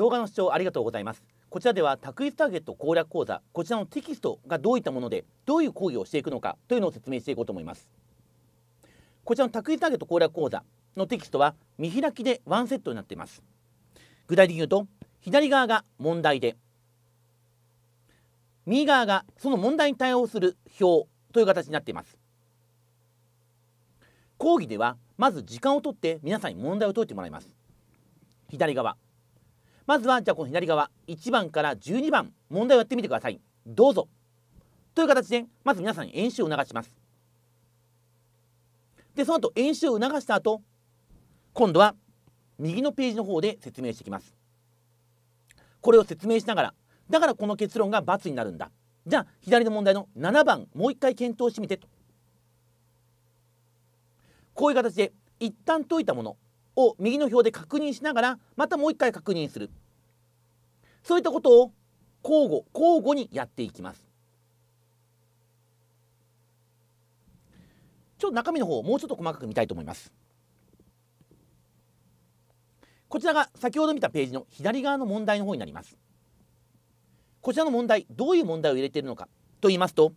動画の視聴ありがとうございますこちらでは卓越ターゲット攻略講座こちらのテキストがどういったものでどういう講義をしていくのかというのを説明していこうと思いますこちらの卓越ターゲット攻略講座のテキストは見開きでワンセットになっています具体的に言うと左側が問題で右側がその問題に対応する表という形になっています講義ではまず時間をとって皆さんに問題を解いてもらいます左側まずはじゃあこの左側1番から12番問題をやってみてくださいどうぞという形でまず皆さんに演習を促しますでその後演習を促した後今度は右のページの方で説明していきますこれを説明しながらだからこの結論が×になるんだじゃあ左の問題の7番もう一回検討してみてとこういう形で一旦解いたものを右の表で確認しながらまたもう一回確認するそういったことを交互交互にやっていきますちょっと中身の方をもうちょっと細かく見たいと思いますこちらが先ほど見たページの左側の問題の方になりますこちらの問題どういう問題を入れているのかと言いますと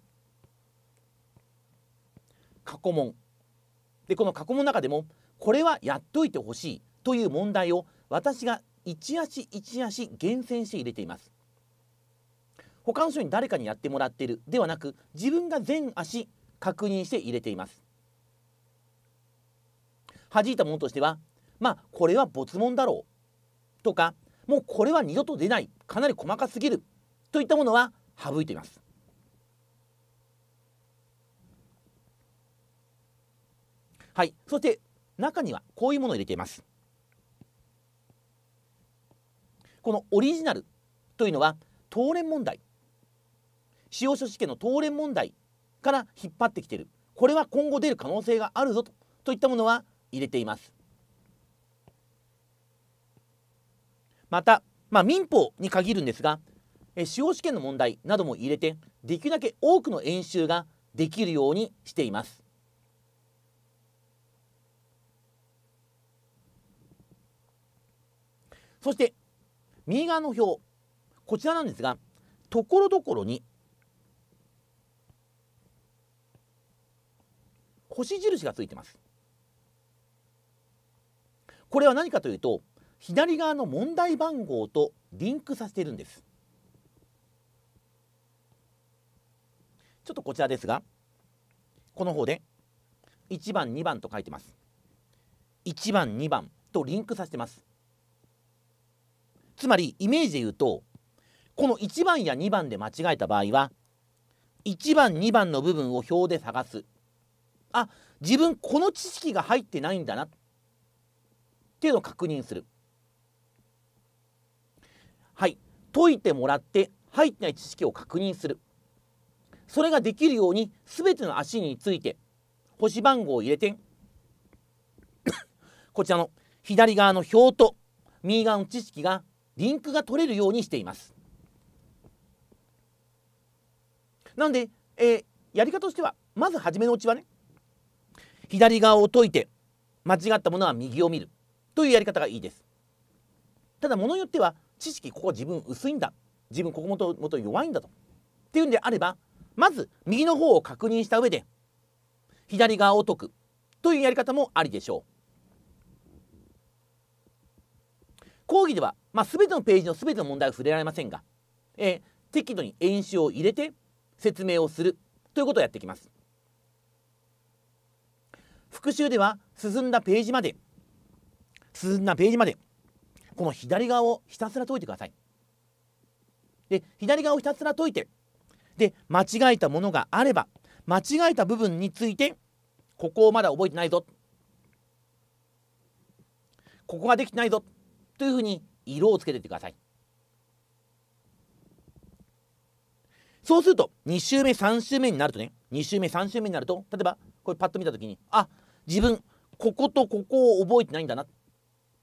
過去問でこの過去問の中でもこれはやっといてほしいという問題を私が一足一足厳選して入れています他の人に誰かにやってもらっているではなく自分が全足確認して入れています弾いたものとしてはまあこれは没問だろうとかもうこれは二度と出ないかなり細かすぎるといったものは省いていますはいそして中にはこういうものを入れていますこのオリジナルというのは東連問題使用書試験の東連問題から引っ張ってきているこれは今後出る可能性があるぞとといったものは入れています。また、まあ、民法に限るんですが司法試験の問題なども入れてできるだけ多くの演習ができるようにしています。そして右側の表こちらなんですがところどころに星印がついてますこれは何かというと左側の問題番号とリンクさせているんですちょっとこちらですがこの方で1番2番と書いてます1番2番とリンクさせてますつまりイメージで言うとこの1番や2番で間違えた場合は1番2番の部分を表で探すあ自分この知識が入ってないんだなっていうのを確認するはい解いてもらって入ってない知識を確認するそれができるように全ての足について星番号を入れてこちらの左側の表と右側の知識がリンクが取れるようにしていますなんで、えー、やり方としてはまず初めのうちはね左側を解いて間違ったものは右を見るというやり方がいいですただものによっては知識ここ自分薄いんだ自分ここもともと弱いんだとっていうんであればまず右の方を確認した上で左側を解くというやり方もありでしょう講義では、まあ、全てのページの全ての問題は触れられませんが、えー、適度に演習を入れて説明をするということをやってきます。復習では進んだページまで進んだページまでこの左側をひたすら解いてください。で左側をひたすら解いてで間違えたものがあれば間違えた部分についてここをまだ覚えてないぞここができてないぞというふうに色をつけていってくださいそうすると2週目3週目になるとね2週目3週目になると例えばこれパッと見た時にあ自分こことここを覚えてないんだな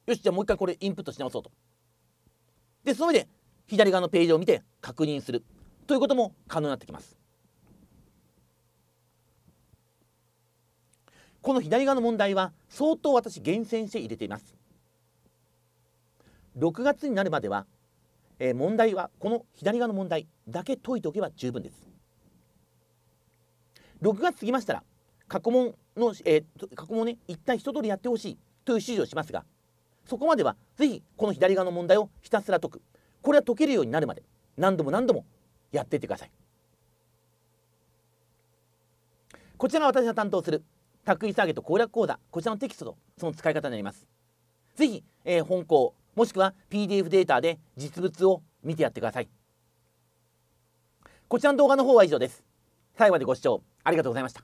よしじゃあもう一回これインプットし直そうとでその上で左側のページを見て確認するということも可能になってきますこの左側の問題は相当私厳選して入れています6月になるまでは、えー、問題はこの左側の問題だけ解いておけば十分です6月過ぎましたら過去問の、えー、過去問ね一旦一通りやってほしいという指示をしますがそこまでは是非この左側の問題をひたすら解くこれは解けるようになるまで何度も何度もやっていってくださいこちらが私が担当する卓ー下げと攻略講座こちらのテキストとその使い方になりますぜひ、えー、本校もしくは PDF データで実物を見てやってくださいこちらの動画の方は以上です最後までご視聴ありがとうございました